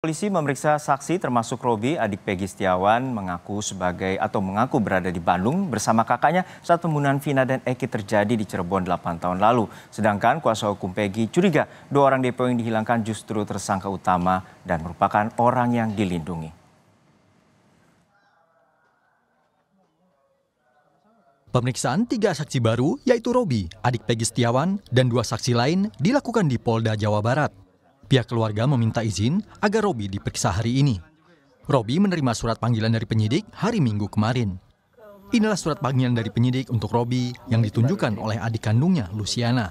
Polisi memeriksa saksi termasuk Robi, adik Peggy Setiawan, mengaku sebagai atau mengaku berada di Bandung bersama kakaknya saat pembunuhan Vina dan Eki terjadi di Cirebon 8 tahun lalu. Sedangkan kuasa hukum Peggy curiga dua orang DPO yang dihilangkan justru tersangka utama dan merupakan orang yang dilindungi. Pemeriksaan tiga saksi baru yaitu Robi, adik Peggy Setiawan, dan dua saksi lain dilakukan di Polda Jawa Barat. Pihak keluarga meminta izin agar Robi diperiksa hari ini. Robi menerima surat panggilan dari penyidik hari Minggu kemarin. Inilah surat panggilan dari penyidik untuk Robi yang ditunjukkan oleh adik kandungnya, Luciana.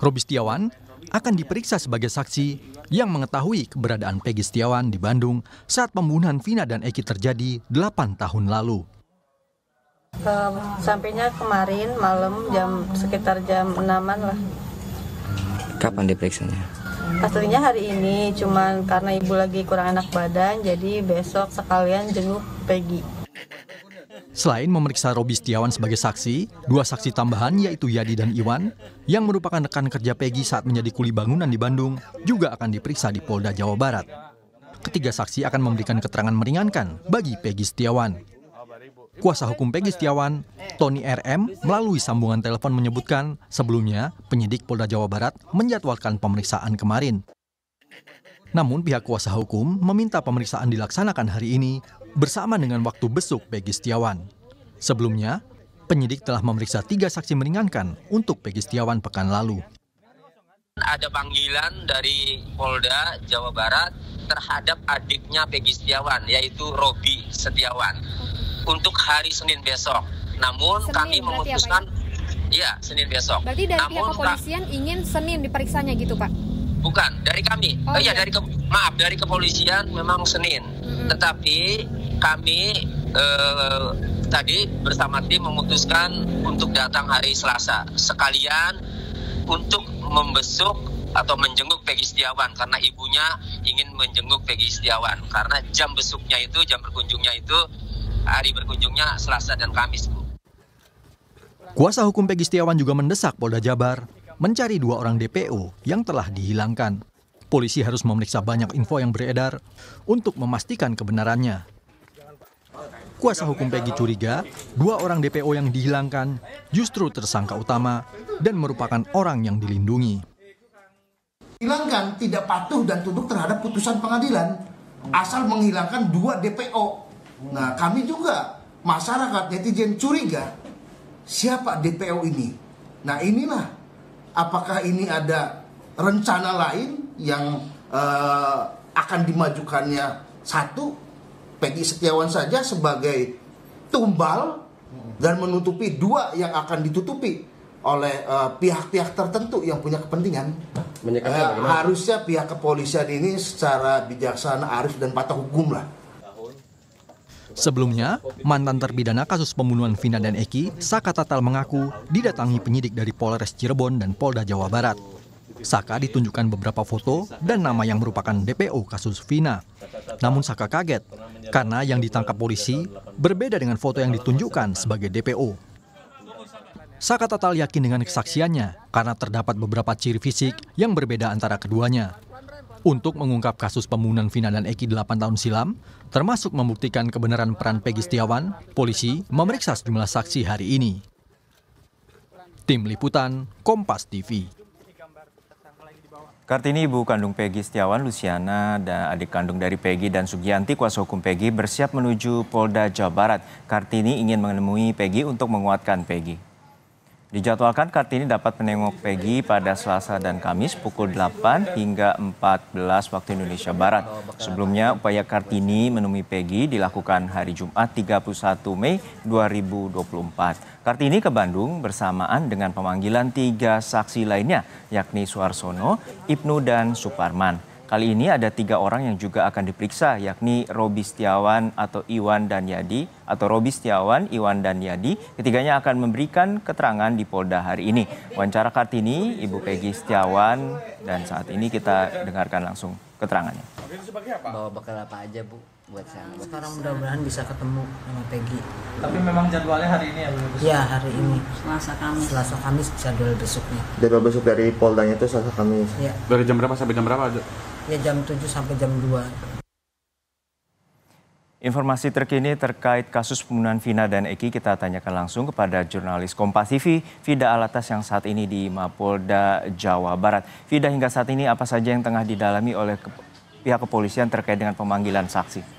Robi Setiawan akan diperiksa sebagai saksi yang mengetahui keberadaan Peggy Setiawan di Bandung saat pembunuhan Vina dan Eki terjadi 8 tahun lalu. sampainya kemarin malam jam sekitar jam 6 lah. Kapan diperiksanya? aslinya hari ini cuman karena ibu lagi kurang enak badan jadi besok sekalian jenguk Peggy Selain memeriksa Robi Setiawan sebagai saksi, dua saksi tambahan yaitu Yadi dan Iwan, yang merupakan rekan kerja Peggy saat menjadi kuli bangunan di Bandung, juga akan diperiksa di Polda Jawa Barat. Ketiga saksi akan memberikan keterangan meringankan bagi Peggy Setiawan. Kuasa hukum Peggy Setiawan, Tony RM, melalui sambungan telepon menyebutkan sebelumnya penyidik Polda Jawa Barat menjadwalkan pemeriksaan kemarin. Namun pihak kuasa hukum meminta pemeriksaan dilaksanakan hari ini bersama dengan waktu besuk Peggy Setiawan. Sebelumnya, penyidik telah memeriksa tiga saksi meringankan untuk Peggy Setiawan pekan lalu. Ada panggilan dari Polda Jawa Barat terhadap adiknya Peggy Setiawan, yaitu Robi Setiawan untuk hari Senin besok. Namun Senin, kami memutuskan ya, ya? Senin besok. Berarti dari Namun, pihak kepolisian tak, ingin Senin diperiksanya gitu, Pak? Bukan, dari kami. Oh, oh iya, iya, dari ke, maaf, dari kepolisian memang Senin. hmm Tetapi kami eh, tadi bersama tim memutuskan untuk datang hari Selasa. Sekalian untuk membesuk atau menjenguk Peggy Setiawan karena ibunya ingin menjenguk Peggy Setiawan karena jam besuknya itu jam berkunjungnya itu Hari berkunjungnya Selasa dan Kamis, Kuasa hukum Pegi Setiawan juga mendesak Polda Jabar mencari dua orang DPO yang telah dihilangkan. Polisi harus memeriksa banyak info yang beredar untuk memastikan kebenarannya. Kuasa hukum Pegi curiga, dua orang DPO yang dihilangkan justru tersangka utama dan merupakan orang yang dilindungi. Hilangkan tidak patuh dan tunduk terhadap putusan pengadilan asal menghilangkan dua DPO Hmm. Nah, kami juga masyarakat netizen curiga siapa DPO ini. Nah, inilah apakah ini ada rencana lain yang uh, akan dimajukannya satu Peggy Setiawan saja sebagai tumbal hmm. dan menutupi dua yang akan ditutupi oleh eh, pihak-pihak uh, tertentu yang punya kepentingan. Uh, harusnya pihak kepolisian ini secara bijaksana, arif dan patah hukum lah Sebelumnya, mantan terpidana kasus pembunuhan Vina dan Eki, Saka Tatal mengaku didatangi penyidik dari Polres Cirebon dan Polda Jawa Barat. Saka ditunjukkan beberapa foto dan nama yang merupakan DPO kasus Vina. Namun Saka kaget karena yang ditangkap polisi berbeda dengan foto yang ditunjukkan sebagai DPO. Saka Tatal yakin dengan kesaksiannya karena terdapat beberapa ciri fisik yang berbeda antara keduanya untuk mengungkap kasus pembunuhan Vina dan Eki 8 tahun silam, termasuk membuktikan kebenaran peran Pegi Setiawan, polisi memeriksa sejumlah saksi hari ini. Tim Liputan, Kompas TV. Kartini ibu kandung Pegi Setiawan, Luciana, dan adik kandung dari Pegi dan Sugianti, kuasa hukum Pegi, bersiap menuju Polda Jawa Barat. Kartini ingin menemui Pegi untuk menguatkan Pegi. Dijadwalkan Kartini dapat menengok Peggy pada Selasa dan Kamis pukul 8 hingga 14 waktu Indonesia Barat. Sebelumnya upaya Kartini menemui Peggy dilakukan hari Jumat 31 Mei 2024. Kartini ke Bandung bersamaan dengan pemanggilan tiga saksi lainnya yakni Suarsono, Ibnu dan Suparman. Kali ini ada tiga orang yang juga akan diperiksa, yakni Robi Setiawan atau Iwan dan Yadi, atau Robi Setiawan, Iwan dan Yadi. Ketiganya akan memberikan keterangan di Polda hari ini. Wawancara Kartini, Ibu Peggy Setiawan, dan saat ini kita dengarkan langsung keterangannya. Bawa bekal apa aja, Bu? buat saya? Sekarang mudah-mudahan bisa ketemu sama Peggy. Tapi memang jadwalnya hari ini ya? Iya hari ini. Selasa Kamis. Selasa Kamis jadwal besoknya. Jadwal besok dari Poldanya itu Selasa Kamis. Iya. Dari jam berapa sampai jam berapa? ya jam 7 sampai jam 2. Informasi terkini terkait kasus pembunuhan Vina dan Eki kita tanyakan langsung kepada jurnalis Kompas TV, Vida Alatas yang saat ini di Mapolda, Jawa Barat. Vida hingga saat ini apa saja yang tengah didalami oleh pihak kepolisian terkait dengan pemanggilan saksi?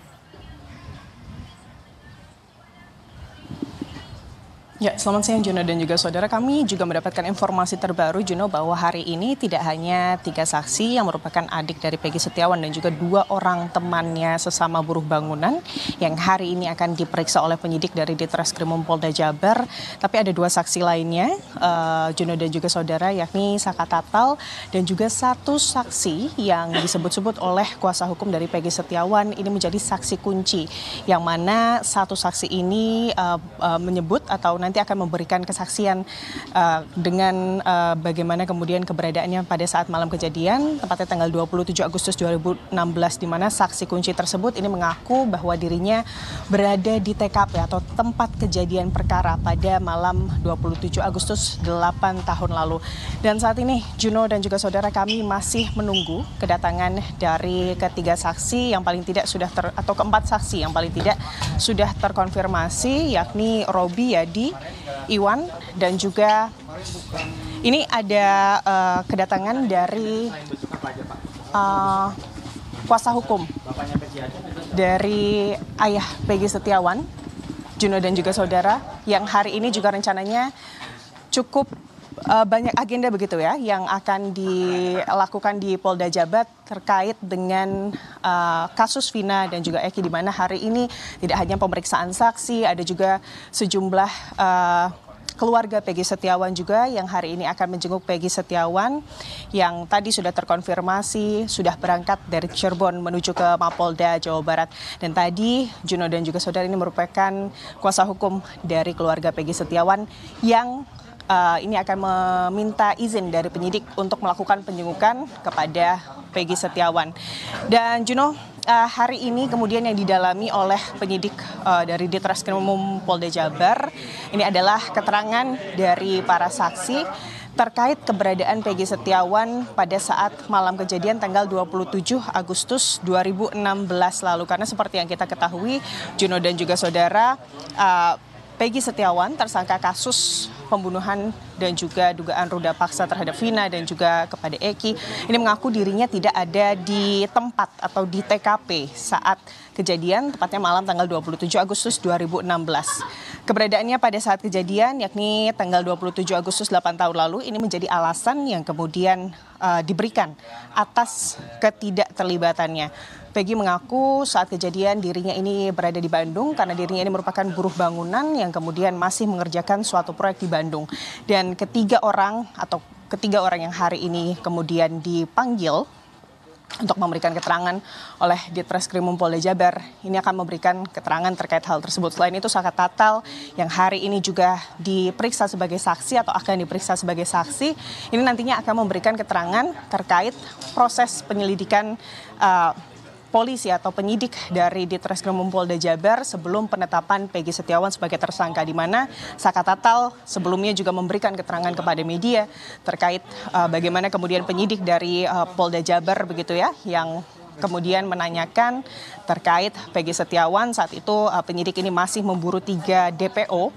Ya, selamat siang Juno dan juga saudara. Kami juga mendapatkan informasi terbaru Juno bahwa hari ini tidak hanya tiga saksi yang merupakan adik dari Peggy Setiawan dan juga dua orang temannya sesama buruh bangunan yang hari ini akan diperiksa oleh penyidik dari Ditreskrimum Polda Jabar. Tapi ada dua saksi lainnya uh, Juno dan juga saudara yakni Saka Tatal dan juga satu saksi yang disebut-sebut oleh kuasa hukum dari Peggy Setiawan ini menjadi saksi kunci yang mana satu saksi ini uh, uh, menyebut atau nanti nanti akan memberikan kesaksian uh, dengan uh, bagaimana kemudian keberadaannya pada saat malam kejadian, tepatnya tanggal 27 Agustus 2016 di mana saksi kunci tersebut ini mengaku bahwa dirinya berada di TKP atau tempat kejadian perkara pada malam 27 Agustus 8 tahun lalu. Dan saat ini Juno dan juga saudara kami masih menunggu kedatangan dari ketiga saksi yang paling tidak sudah ter, atau keempat saksi yang paling tidak sudah terkonfirmasi yakni Robi Yadi, Iwan dan juga ini ada uh, kedatangan dari uh, kuasa hukum dari ayah Peggy Setiawan, Juno dan juga saudara yang hari ini juga rencananya cukup Eh, banyak agenda begitu ya yang akan dilakukan di Polda Jabat terkait dengan uh, kasus Vina dan juga Eki di mana hari ini tidak hanya pemeriksaan saksi ada juga sejumlah uh, keluarga Peggy Setiawan juga yang hari ini akan menjenguk Peggy Setiawan yang tadi sudah terkonfirmasi sudah berangkat dari Cirebon menuju ke Mapolda Jawa Barat dan tadi Juno dan juga saudara ini merupakan kuasa hukum dari keluarga Peggy Setiawan yang uh, ini akan meminta izin dari penyidik untuk melakukan penjengukan kepada Peggy Setiawan. Dan Juno, uh, hari ini kemudian yang didalami oleh penyidik uh, dari Ditreskrim Umum Polda Jabar ini adalah keterangan dari para saksi terkait keberadaan Peggy Setiawan pada saat malam kejadian tanggal 27 Agustus 2016 lalu karena seperti yang kita ketahui Juno dan juga saudara uh, Pegi Setiawan, tersangka kasus pembunuhan dan juga dugaan ruda paksa terhadap Vina dan juga kepada Eki, ini mengaku dirinya tidak ada di tempat atau di TKP saat kejadian, tepatnya malam tanggal 27 Agustus 2016. Keberadaannya pada saat kejadian, yakni tanggal 27 Agustus 8 tahun lalu, ini menjadi alasan yang kemudian uh, diberikan atas ketidakterlibatannya. Peggy mengaku saat kejadian dirinya ini berada di Bandung karena dirinya ini merupakan buruh bangunan yang kemudian masih mengerjakan suatu proyek di Bandung. Dan ketiga orang atau ketiga orang yang hari ini kemudian dipanggil untuk memberikan keterangan oleh Ditreskrimum Polda Jabar. Ini akan memberikan keterangan terkait hal tersebut. Selain itu Saka Tatal yang hari ini juga diperiksa sebagai saksi atau akan diperiksa sebagai saksi, ini nantinya akan memberikan keterangan terkait proses penyelidikan uh, polisi atau penyidik dari Ditreskrimum Polda Jabar sebelum penetapan Peggy Setiawan sebagai tersangka di mana Saka Tatal sebelumnya juga memberikan keterangan kepada media terkait uh, bagaimana kemudian penyidik dari uh, Polda Jabar begitu ya yang kemudian menanyakan terkait Peggy Setiawan saat itu uh, penyidik ini masih memburu tiga DPO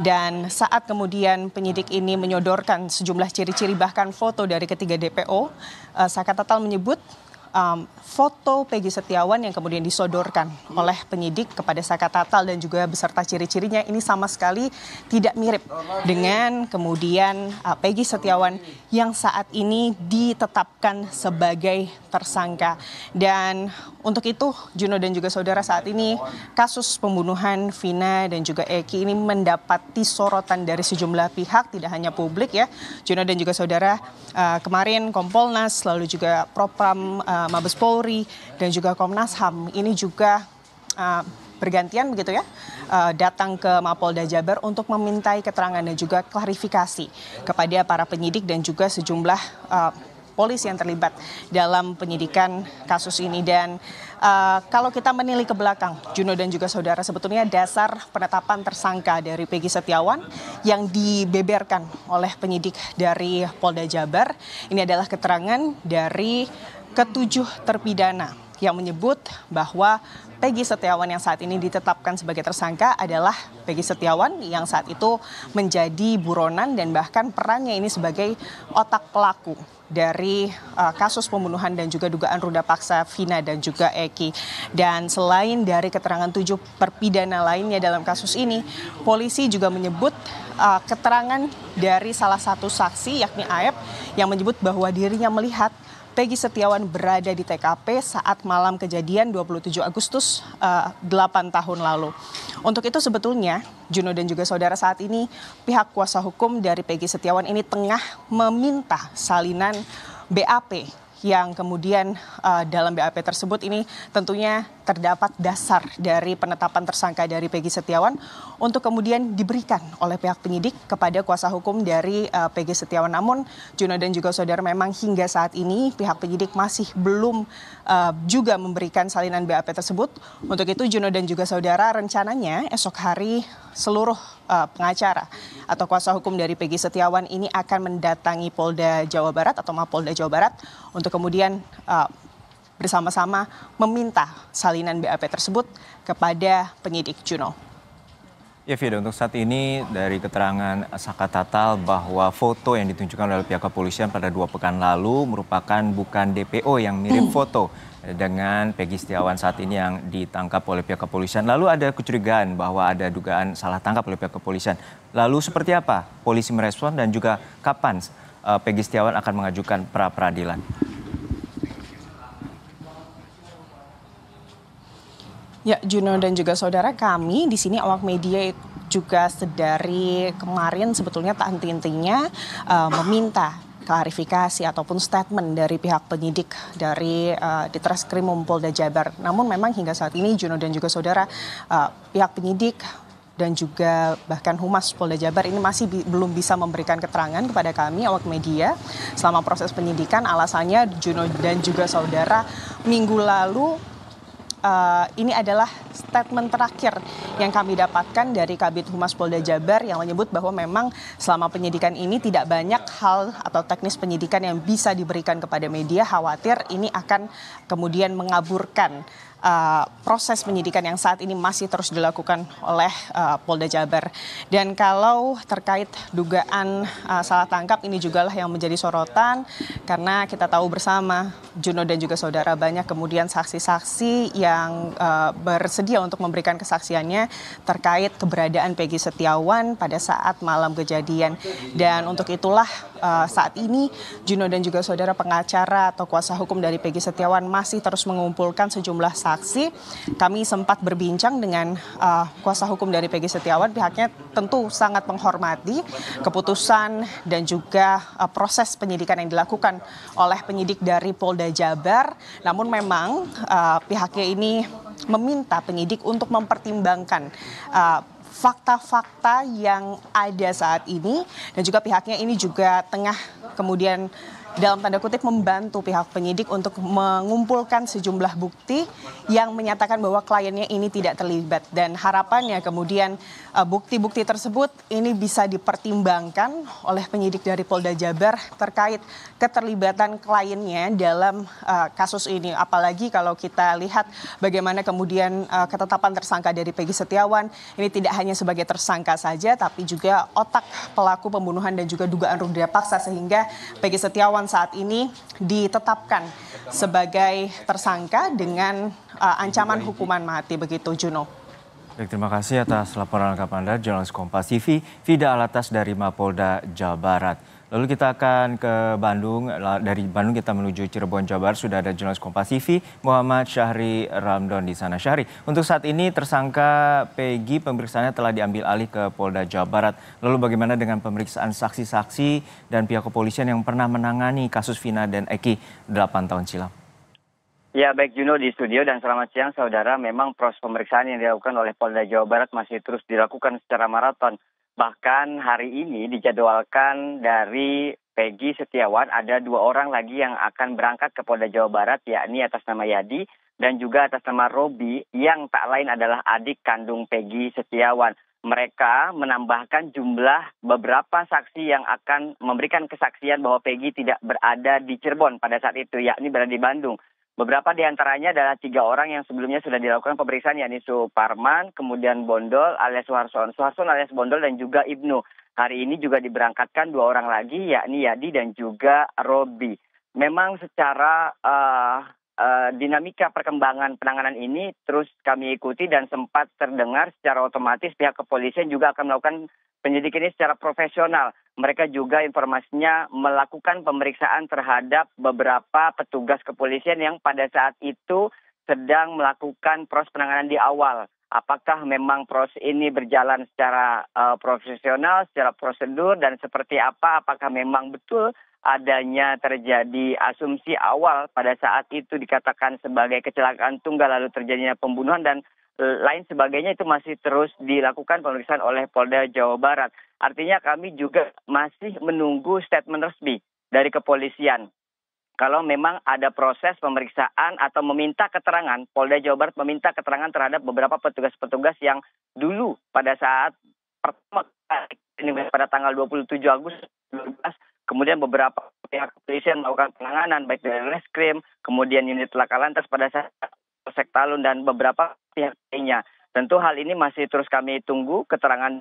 dan saat kemudian penyidik ini menyodorkan sejumlah ciri-ciri bahkan foto dari ketiga DPO, Saka Tatal menyebut um, foto Peggy Setiawan yang kemudian disodorkan oleh penyidik kepada Saka Tatal dan juga beserta ciri-cirinya ini sama sekali tidak mirip dengan kemudian uh, Peggy Setiawan yang saat ini ditetapkan sebagai tersangka. Dan untuk itu Juno dan juga saudara saat ini kasus pembunuhan Vina dan juga Eki ini mendapati sorotan dari sejumlah pihak tidak hanya publik ya. Juno dan juga saudara uh, kemarin Kompolnas lalu juga Propam uh, Eh, Mabes Polri dan juga Komnas HAM ini juga uh, bergantian begitu ya uh, datang ke Mapolda Jabar untuk memintai keterangan dan juga klarifikasi kepada para penyidik dan juga sejumlah uh, polisi yang terlibat dalam penyidikan kasus ini dan uh, kalau kita menilik ke belakang Juno dan juga saudara sebetulnya dasar penetapan tersangka dari Peggy Setiawan yang dibeberkan oleh penyidik dari Polda Jabar ini adalah keterangan dari ketujuh terpidana yang menyebut bahwa Peggy Setiawan yang saat ini ditetapkan sebagai tersangka adalah Peggy Setiawan yang saat itu menjadi buronan dan bahkan perannya ini sebagai otak pelaku dari uh, kasus pembunuhan dan juga dugaan ruda paksa Vina dan juga Eki. Dan selain dari keterangan tujuh perpidana lainnya dalam kasus ini, polisi juga menyebut uh, keterangan dari salah satu saksi yakni Aep yang menyebut bahwa dirinya melihat Pegi Setiawan berada di TKP saat malam kejadian 27 Agustus uh, eh, 8 tahun lalu. Untuk itu sebetulnya Juno dan juga saudara saat ini pihak kuasa hukum dari Pegi Setiawan ini tengah meminta salinan BAP yang kemudian uh, dalam BAP tersebut ini tentunya terdapat dasar dari penetapan tersangka dari Pegi Setiawan untuk kemudian diberikan oleh pihak penyidik kepada kuasa hukum dari uh, eh, Pg Setiawan. Namun Juno dan juga saudara memang hingga saat ini pihak penyidik masih belum uh, juga memberikan salinan BAP tersebut. Untuk itu Juno dan juga saudara rencananya esok hari seluruh uh, pengacara atau kuasa hukum dari PG Setiawan ini akan mendatangi Polda Jawa Barat atau Mapolda Jawa Barat untuk kemudian uh, bersama-sama meminta salinan BAP tersebut kepada penyidik Juno. Ya Fida, untuk saat ini dari keterangan Saka Tatal bahwa foto yang ditunjukkan oleh pihak kepolisian pada dua pekan lalu merupakan bukan DPO yang mirip hmm. foto dengan Peggy Setiawan saat ini yang ditangkap oleh pihak kepolisian. Lalu ada kecurigaan bahwa ada dugaan salah tangkap oleh pihak kepolisian. Lalu seperti apa polisi merespon dan juga kapan eh, Peggy Setiawan akan mengajukan pra peradilan? Ya, Juno dan juga saudara kami di sini awak media juga sedari kemarin sebetulnya tak henti-hentinya uh, meminta klarifikasi ataupun statement dari pihak penyidik dari uh, Polda Jabar. Namun memang hingga saat ini Juno dan juga saudara uh, pihak penyidik dan juga bahkan Humas Polda Jabar ini masih bi belum bisa memberikan keterangan kepada kami awak media selama proses penyidikan alasannya Juno dan juga saudara minggu lalu Eh, ini adalah statement terakhir yang kami dapatkan dari Kabit Humas Polda Jabar yang menyebut bahwa memang selama penyidikan ini tidak banyak hal atau teknis penyidikan yang bisa diberikan kepada media khawatir ini akan kemudian mengaburkan Eh, proses penyidikan yang saat ini masih terus dilakukan oleh uh, Polda Jabar. Dan kalau terkait dugaan uh, salah tangkap ini jugalah yang menjadi sorotan karena kita tahu bersama Juno dan juga saudara banyak kemudian saksi-saksi yang uh, bersedia untuk memberikan kesaksiannya terkait keberadaan Peggy Setiawan pada saat malam kejadian. Dan untuk itulah uh, saat ini Juno dan juga saudara pengacara atau kuasa hukum dari Peggy Setiawan masih terus mengumpulkan sejumlah saksi saksi, kami sempat berbincang dengan uh, kuasa hukum dari Peggy Setiawan. Pihaknya tentu sangat menghormati keputusan dan juga uh, proses penyidikan yang dilakukan oleh penyidik dari Polda Jabar. Namun memang uh, pihaknya ini meminta penyidik untuk mempertimbangkan uh, fakta-fakta yang ada saat ini dan juga pihaknya ini juga tengah kemudian dalam tanda kutip membantu pihak penyidik untuk mengumpulkan sejumlah bukti yang menyatakan bahwa kliennya ini tidak terlibat dan harapannya kemudian eh, bukti-bukti tersebut ini bisa dipertimbangkan oleh penyidik dari Polda Jabar terkait keterlibatan kliennya dalam eh, kasus ini apalagi kalau kita lihat bagaimana kemudian eh, ketetapan tersangka dari Peggy Setiawan ini tidak hanya sebagai tersangka saja tapi juga otak pelaku pembunuhan dan juga dugaan ruda paksa sehingga Peggy Setiawan saat ini ditetapkan sebagai tersangka dengan uh, ancaman hukuman mati begitu Juno. Baik, terima kasih atas laporan lengkap Anda, jurnalis Kompas TV, Vida Alatas dari Mapolda, Jawa Barat. Lalu kita akan ke Bandung, dari Bandung kita menuju Cirebon, Jawa Barat. Sudah ada jurnalis Kompas TV, Muhammad Syahri Ramdon di sana. Syahri, untuk saat ini tersangka Peggy pemeriksaannya telah diambil alih ke Polda Jawa Barat. Lalu bagaimana dengan pemeriksaan saksi-saksi dan pihak kepolisian yang pernah menangani kasus Vina dan Eki 8 tahun silam? Ya baik Juno di studio dan selamat siang saudara. Memang proses pemeriksaan yang dilakukan oleh Polda Jawa Barat masih terus dilakukan secara maraton. Bahkan hari ini dijadwalkan dari Peggy Setiawan ada dua orang lagi yang akan berangkat ke Polda Jawa Barat yakni atas nama Yadi dan juga atas nama Robi yang tak lain adalah adik kandung Peggy Setiawan. Mereka menambahkan jumlah beberapa saksi yang akan memberikan kesaksian bahwa Peggy tidak berada di Cirebon pada saat itu, yakni berada di Bandung. Beberapa di antaranya adalah tiga orang yang sebelumnya sudah dilakukan pemeriksaan yakni Suparman, kemudian Bondol alias Suharson, Suharson alias Bondol dan juga Ibnu. Hari ini juga diberangkatkan dua orang lagi yakni Yadi dan juga Robi. Memang secara uh, uh, dinamika perkembangan penanganan ini terus kami ikuti dan sempat terdengar secara otomatis pihak kepolisian juga akan melakukan penyidik ini secara profesional. Mereka juga informasinya melakukan pemeriksaan terhadap beberapa petugas kepolisian yang pada saat itu sedang melakukan proses penanganan di awal. Apakah memang proses ini berjalan secara uh, profesional, secara prosedur, dan seperti apa? Apakah memang betul adanya terjadi asumsi awal pada saat itu dikatakan sebagai kecelakaan tunggal lalu terjadinya pembunuhan dan eh, lain sebagainya itu masih terus dilakukan pemeriksaan oleh Polda Jawa Barat. Artinya kami juga masih menunggu statement resmi dari kepolisian. Kalau memang ada proses pemeriksaan atau meminta keterangan, Polda Jawa Barat meminta keterangan terhadap beberapa petugas-petugas yang dulu pada saat pertama pada tanggal 27 Agustus 2012 Kemudian beberapa pihak kepolisian melakukan penanganan baik dari reskrim, kemudian unit laka lantas pada saat Sektalun dan beberapa pihak lainnya. Tentu hal ini masih terus kami tunggu keterangan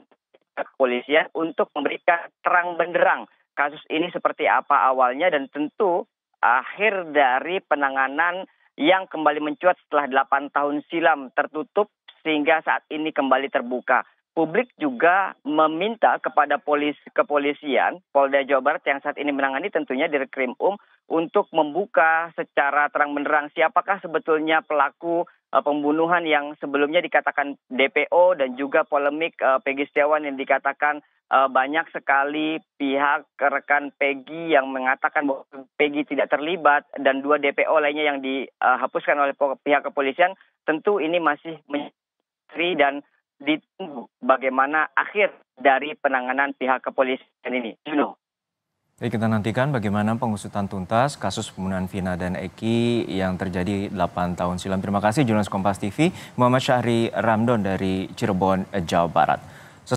kepolisian untuk memberikan terang benderang kasus ini seperti apa awalnya dan tentu akhir dari penanganan yang kembali mencuat setelah 8 tahun silam tertutup sehingga saat ini kembali terbuka publik juga meminta kepada polis kepolisian Polda Jawa Barat yang saat ini menangani tentunya Dirkrim Um untuk membuka secara terang benderang siapakah sebetulnya pelaku eh, pembunuhan yang sebelumnya dikatakan DPO dan juga polemik Pegi eh, Peggy Setiawan yang dikatakan eh, banyak sekali pihak rekan Peggy yang mengatakan bahwa Peggy tidak terlibat dan dua DPO lainnya yang dihapuskan oleh pihak kepolisian tentu ini masih menteri dan ditunggu bagaimana akhir dari penanganan pihak kepolisian ini. Juno. Jadi kita nantikan bagaimana pengusutan tuntas kasus pembunuhan Vina dan Eki yang terjadi 8 tahun silam. Terima kasih jurnalis Kompas TV Muhammad Syahri Ramdon dari Cirebon, Jawa Barat.